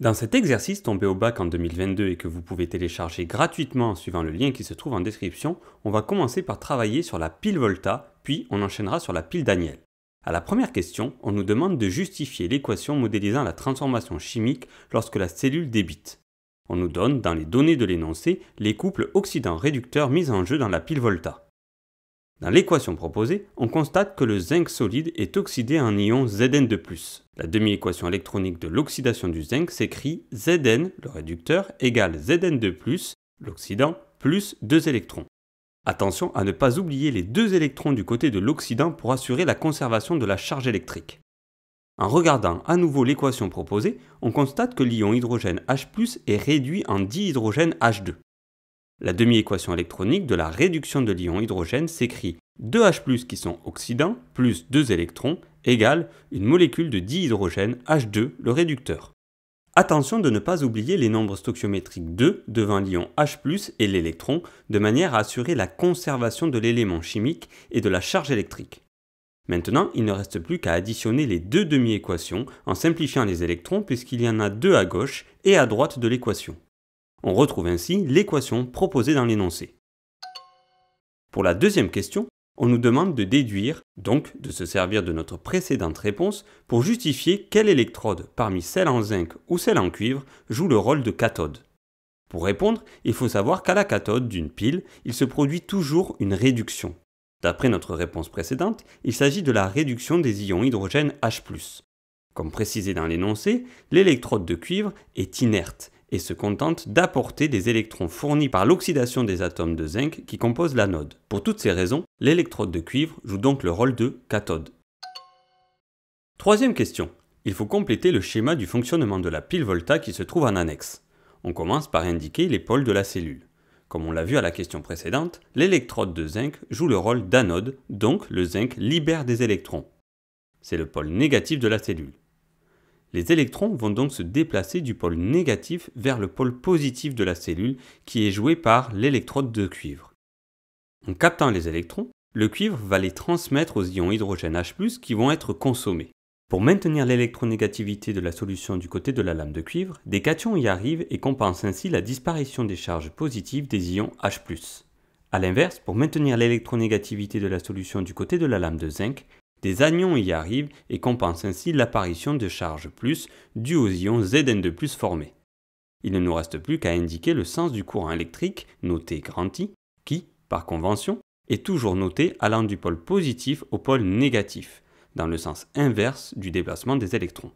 Dans cet exercice tombé au bac en 2022 et que vous pouvez télécharger gratuitement en suivant le lien qui se trouve en description, on va commencer par travailler sur la pile Volta, puis on enchaînera sur la pile Daniel. À la première question, on nous demande de justifier l'équation modélisant la transformation chimique lorsque la cellule débite. On nous donne, dans les données de l'énoncé, les couples oxydants-réducteurs mis en jeu dans la pile Volta. Dans l'équation proposée, on constate que le zinc solide est oxydé en ion Zn de La demi-équation électronique de l'oxydation du zinc s'écrit Zn, le réducteur, égale Zn de l'oxydant, plus 2 électrons. Attention à ne pas oublier les deux électrons du côté de l'oxydant pour assurer la conservation de la charge électrique. En regardant à nouveau l'équation proposée, on constate que l'ion hydrogène H+, est réduit en dihydrogène H2. La demi-équation électronique de la réduction de l'ion hydrogène s'écrit 2H+, qui sont oxydants, plus 2 électrons, égale une molécule de dihydrogène H2, le réducteur. Attention de ne pas oublier les nombres stoichiométriques 2 devant l'ion H+, et l'électron, de manière à assurer la conservation de l'élément chimique et de la charge électrique. Maintenant, il ne reste plus qu'à additionner les deux demi-équations en simplifiant les électrons puisqu'il y en a deux à gauche et à droite de l'équation. On retrouve ainsi l'équation proposée dans l'énoncé. Pour la deuxième question, on nous demande de déduire, donc de se servir de notre précédente réponse, pour justifier quelle électrode parmi celle en zinc ou celle en cuivre joue le rôle de cathode. Pour répondre, il faut savoir qu'à la cathode d'une pile, il se produit toujours une réduction. D'après notre réponse précédente, il s'agit de la réduction des ions hydrogène H+. Comme précisé dans l'énoncé, l'électrode de cuivre est inerte et se contente d'apporter des électrons fournis par l'oxydation des atomes de zinc qui composent l'anode. Pour toutes ces raisons, l'électrode de cuivre joue donc le rôle de cathode. Troisième question. Il faut compléter le schéma du fonctionnement de la pile Volta qui se trouve en annexe. On commence par indiquer les pôles de la cellule. Comme on l'a vu à la question précédente, l'électrode de zinc joue le rôle d'anode, donc le zinc libère des électrons. C'est le pôle négatif de la cellule. Les électrons vont donc se déplacer du pôle négatif vers le pôle positif de la cellule qui est joué par l'électrode de cuivre. En captant les électrons, le cuivre va les transmettre aux ions hydrogène H+, qui vont être consommés. Pour maintenir l'électronégativité de la solution du côté de la lame de cuivre, des cations y arrivent et compensent ainsi la disparition des charges positives des ions H+. A l'inverse, pour maintenir l'électronégativité de la solution du côté de la lame de zinc, des anions y arrivent et compensent ainsi l'apparition de charges plus dues aux ions Zn2 formés. Il ne nous reste plus qu'à indiquer le sens du courant électrique, noté grand I, qui, par convention, est toujours noté allant du pôle positif au pôle négatif, dans le sens inverse du déplacement des électrons.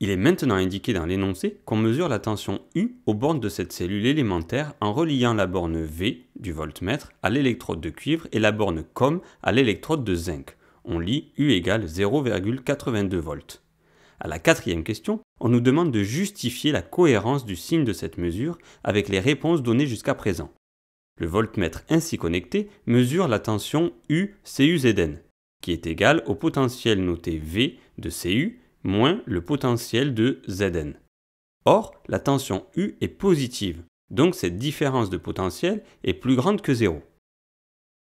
Il est maintenant indiqué dans l'énoncé qu'on mesure la tension U aux bornes de cette cellule élémentaire en reliant la borne V du voltmètre à l'électrode de cuivre et la borne COM à l'électrode de zinc. On lit U égale 0,82 V. À la quatrième question, on nous demande de justifier la cohérence du signe de cette mesure avec les réponses données jusqu'à présent. Le voltmètre ainsi connecté mesure la tension U CUZN, qui est égale au potentiel noté V de CU moins le potentiel de Zn. Or, la tension U est positive, donc cette différence de potentiel est plus grande que 0.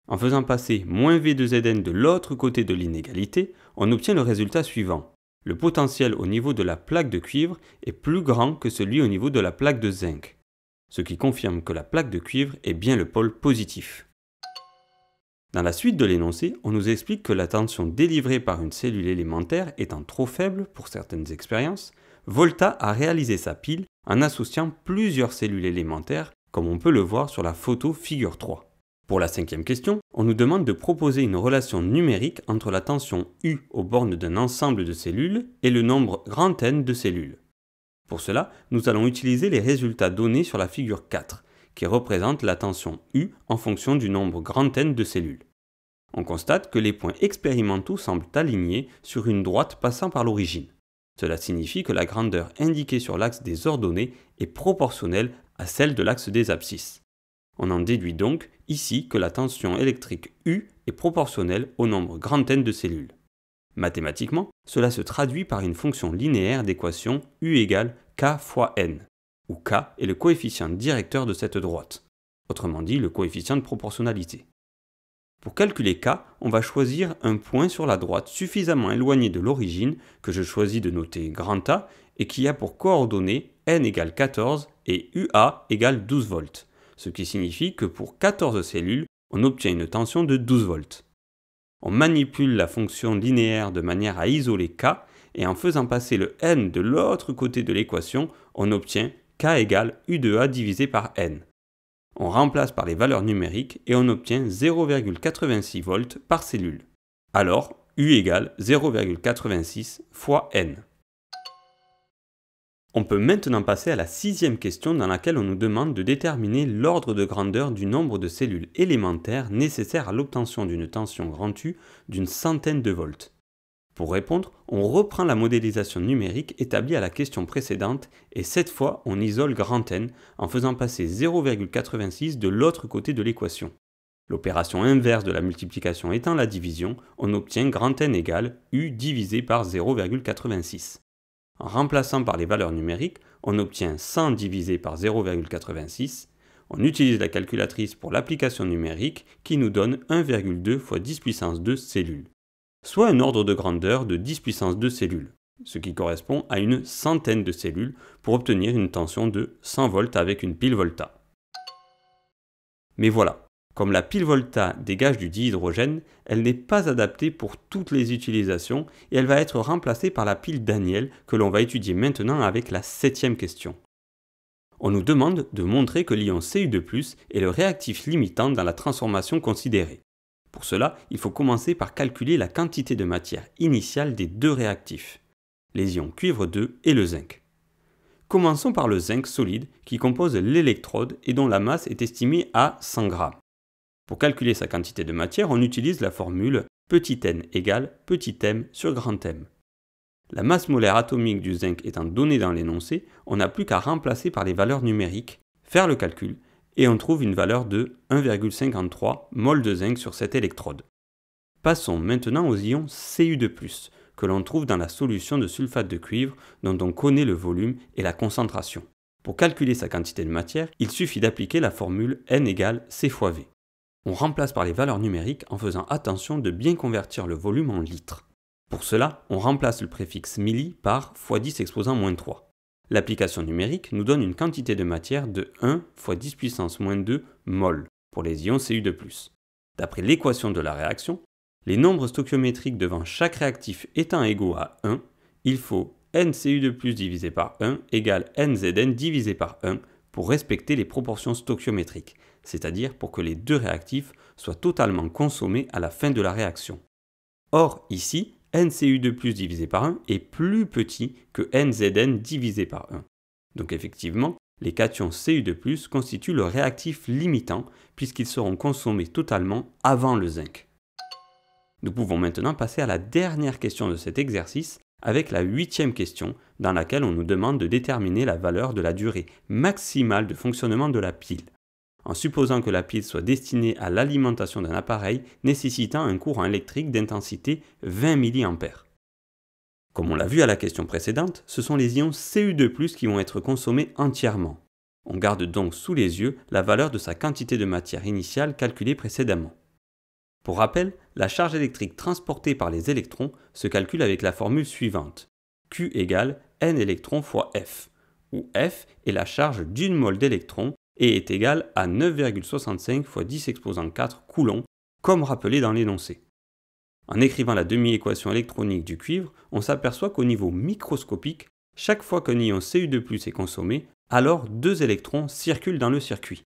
En faisant passer moins V de Zn de l'autre côté de l'inégalité, on obtient le résultat suivant. Le potentiel au niveau de la plaque de cuivre est plus grand que celui au niveau de la plaque de zinc, ce qui confirme que la plaque de cuivre est bien le pôle positif. Dans la suite de l'énoncé, on nous explique que la tension délivrée par une cellule élémentaire étant trop faible pour certaines expériences, Volta a réalisé sa pile en associant plusieurs cellules élémentaires, comme on peut le voir sur la photo figure 3. Pour la cinquième question, on nous demande de proposer une relation numérique entre la tension U aux bornes d'un ensemble de cellules et le nombre grand N de cellules. Pour cela, nous allons utiliser les résultats donnés sur la figure 4, qui représente la tension U en fonction du nombre grand N de cellules. On constate que les points expérimentaux semblent alignés sur une droite passant par l'origine. Cela signifie que la grandeur indiquée sur l'axe des ordonnées est proportionnelle à celle de l'axe des abscisses. On en déduit donc ici que la tension électrique U est proportionnelle au nombre grand N de cellules. Mathématiquement, cela se traduit par une fonction linéaire d'équation U égale K fois N où k est le coefficient directeur de cette droite, autrement dit le coefficient de proportionnalité. Pour calculer k, on va choisir un point sur la droite suffisamment éloigné de l'origine que je choisis de noter grand A et qui a pour coordonnées n égale 14 et UA égale 12 volts, ce qui signifie que pour 14 cellules, on obtient une tension de 12 volts. On manipule la fonction linéaire de manière à isoler k et en faisant passer le n de l'autre côté de l'équation, on obtient K égale U de A divisé par N. On remplace par les valeurs numériques et on obtient 0,86 volts par cellule. Alors, U égale 0,86 fois N. On peut maintenant passer à la sixième question dans laquelle on nous demande de déterminer l'ordre de grandeur du nombre de cellules élémentaires nécessaires à l'obtention d'une tension grand U d'une centaine de volts. Pour répondre, on reprend la modélisation numérique établie à la question précédente et cette fois on isole grand N en faisant passer 0,86 de l'autre côté de l'équation. L'opération inverse de la multiplication étant la division, on obtient grand N égale U divisé par 0,86. En remplaçant par les valeurs numériques, on obtient 100 divisé par 0,86. On utilise la calculatrice pour l'application numérique qui nous donne 1,2 fois 10 puissance 2 cellules soit un ordre de grandeur de 10 puissance 2 cellules, ce qui correspond à une centaine de cellules pour obtenir une tension de 100 volts avec une pile volta. Mais voilà, comme la pile volta dégage du dihydrogène, elle n'est pas adaptée pour toutes les utilisations et elle va être remplacée par la pile Daniel que l'on va étudier maintenant avec la septième question. On nous demande de montrer que l'ion Cu2+, est le réactif limitant dans la transformation considérée. Pour cela, il faut commencer par calculer la quantité de matière initiale des deux réactifs, les ions cuivre 2 et le zinc. Commençons par le zinc solide qui compose l'électrode et dont la masse est estimée à 100 g. Pour calculer sa quantité de matière, on utilise la formule petit n égale petit m sur grand m. La masse molaire atomique du zinc étant donnée dans l'énoncé, on n'a plus qu'à remplacer par les valeurs numériques, faire le calcul et on trouve une valeur de 1,53 mol de zinc sur cette électrode. Passons maintenant aux ions Cu2+, que l'on trouve dans la solution de sulfate de cuivre dont on connaît le volume et la concentration. Pour calculer sa quantité de matière, il suffit d'appliquer la formule N égale C fois V. On remplace par les valeurs numériques en faisant attention de bien convertir le volume en litres. Pour cela, on remplace le préfixe milli par x10 exposant moins 3. L'application numérique nous donne une quantité de matière de 1 fois 10 puissance moins 2 mol pour les ions Cu 2 D'après l'équation de la réaction, les nombres stoichiométriques devant chaque réactif étant égaux à 1, il faut NCU de divisé par 1 égale NZN divisé par 1 pour respecter les proportions stoichiométriques, c'est-à-dire pour que les deux réactifs soient totalement consommés à la fin de la réaction. Or, ici, NCU 2 divisé par 1 est plus petit que NZN divisé par 1. Donc effectivement, les cations Cu 2 constituent le réactif limitant puisqu'ils seront consommés totalement avant le zinc. Nous pouvons maintenant passer à la dernière question de cet exercice avec la huitième question dans laquelle on nous demande de déterminer la valeur de la durée maximale de fonctionnement de la pile en supposant que la pile soit destinée à l'alimentation d'un appareil nécessitant un courant électrique d'intensité 20 mA. Comme on l'a vu à la question précédente, ce sont les ions Cu2 qui vont être consommés entièrement. On garde donc sous les yeux la valeur de sa quantité de matière initiale calculée précédemment. Pour rappel, la charge électrique transportée par les électrons se calcule avec la formule suivante Q égale n électrons fois F, où F est la charge d'une mole d'électrons et est égal à 9,65 fois 10 exposant 4 coulombs, comme rappelé dans l'énoncé. En écrivant la demi-équation électronique du cuivre, on s'aperçoit qu'au niveau microscopique, chaque fois qu'un ion Cu2 est consommé, alors deux électrons circulent dans le circuit.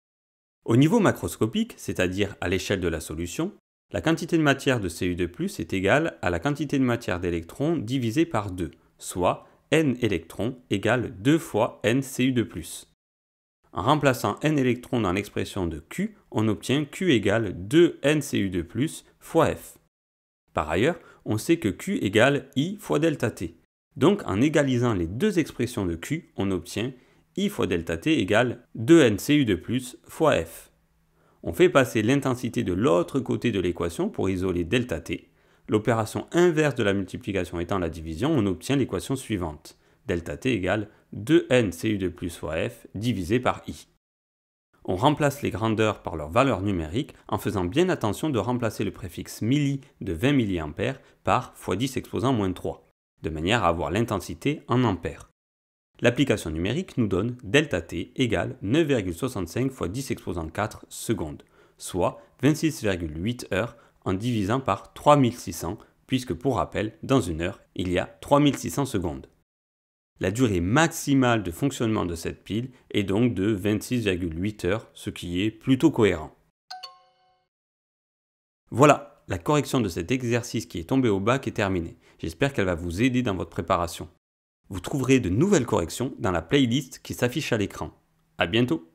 Au niveau macroscopique, c'est-à-dire à, l'échelle de la solution, la quantité de matière de Cu2 est égale à la quantité de matière d'électrons divisée par 2, soit n électrons égale 2 fois n Cu2 en remplaçant n électrons dans l'expression de Q, on obtient Q égale 2nCu2 plus fois F. Par ailleurs, on sait que Q égale I fois delta T. Donc en égalisant les deux expressions de Q, on obtient I fois delta T égale 2nCu2 plus fois F. On fait passer l'intensité de l'autre côté de l'équation pour isoler delta T. L'opération inverse de la multiplication étant la division, on obtient l'équation suivante delta t égale 2n cu de plus fois f divisé par i. On remplace les grandeurs par leurs valeur numérique en faisant bien attention de remplacer le préfixe milli de 20 milliampères par x 10 exposant moins 3, de manière à avoir l'intensité en ampères. L'application numérique nous donne delta t égale 9,65 x 10 exposant 4 secondes, soit 26,8 heures en divisant par 3600, puisque pour rappel, dans une heure, il y a 3600 secondes. La durée maximale de fonctionnement de cette pile est donc de 26,8 heures, ce qui est plutôt cohérent. Voilà, la correction de cet exercice qui est tombé au bac est terminée. J'espère qu'elle va vous aider dans votre préparation. Vous trouverez de nouvelles corrections dans la playlist qui s'affiche à l'écran. A bientôt